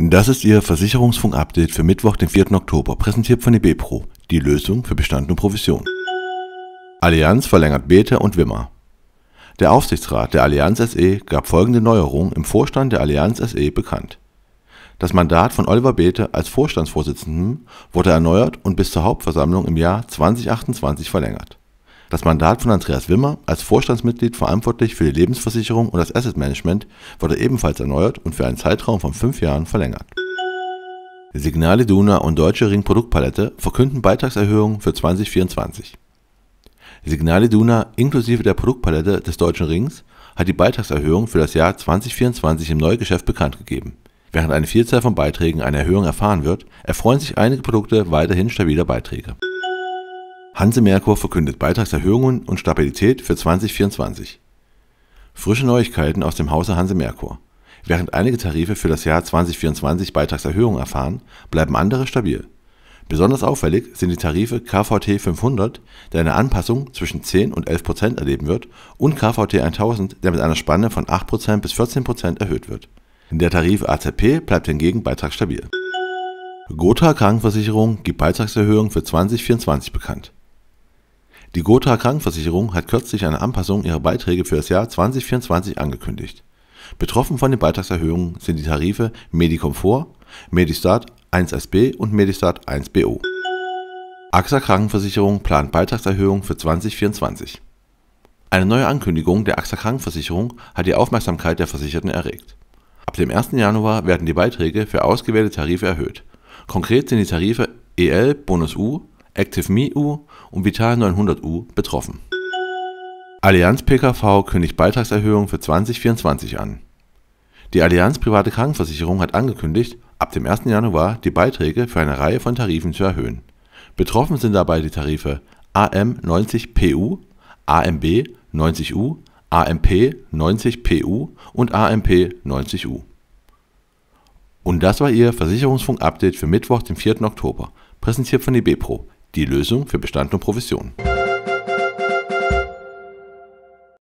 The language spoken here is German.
Das ist Ihr Versicherungsfunk-Update für Mittwoch, den 4. Oktober, präsentiert von eBepro, die Lösung für Bestand und Provision. Allianz verlängert Beta und Wimmer. Der Aufsichtsrat der Allianz SE gab folgende Neuerung im Vorstand der Allianz SE bekannt. Das Mandat von Oliver Beter als Vorstandsvorsitzenden wurde erneuert und bis zur Hauptversammlung im Jahr 2028 verlängert. Das Mandat von Andreas Wimmer als Vorstandsmitglied verantwortlich für die Lebensversicherung und das Asset Management wurde ebenfalls erneuert und für einen Zeitraum von fünf Jahren verlängert. Signale Duna und Deutsche Ring Produktpalette verkünden Beitragserhöhungen für 2024. Signale Duna inklusive der Produktpalette des Deutschen Rings hat die Beitragserhöhung für das Jahr 2024 im Neugeschäft bekannt gegeben. Während eine Vielzahl von Beiträgen eine Erhöhung erfahren wird, erfreuen sich einige Produkte weiterhin stabiler Beiträge. Hanse Merkur verkündet Beitragserhöhungen und Stabilität für 2024. Frische Neuigkeiten aus dem Hause Hanse Merkur. Während einige Tarife für das Jahr 2024 Beitragserhöhungen erfahren, bleiben andere stabil. Besonders auffällig sind die Tarife KVT 500, der eine Anpassung zwischen 10 und 11 Prozent erleben wird, und KVT 1000, der mit einer Spanne von 8 Prozent bis 14 Prozent erhöht wird. Der Tarif AZP bleibt hingegen beitragsstabil. Gotha Krankenversicherung gibt Beitragserhöhungen für 2024 bekannt. Die Gotha Krankenversicherung hat kürzlich eine Anpassung ihrer Beiträge für das Jahr 2024 angekündigt. Betroffen von den Beitragserhöhungen sind die Tarife Medicomfort, Medistat 1SB und Medistat 1BO. AXA Krankenversicherung plant Beitragserhöhung für 2024. Eine neue Ankündigung der AXA Krankenversicherung hat die Aufmerksamkeit der Versicherten erregt. Ab dem 1. Januar werden die Beiträge für ausgewählte Tarife erhöht. Konkret sind die Tarife EL Bonus U, ActiveMe-U und Vital 900U betroffen. Allianz PKV kündigt Beitragserhöhung für 2024 an. Die Allianz Private Krankenversicherung hat angekündigt, ab dem 1. Januar die Beiträge für eine Reihe von Tarifen zu erhöhen. Betroffen sind dabei die Tarife AM 90 PU, AMB 90 U, AMP 90 PU und AMP 90 U. Und das war Ihr Versicherungsfunk-Update für Mittwoch, den 4. Oktober, präsentiert von DBPro, die Lösung für Bestand und Provision.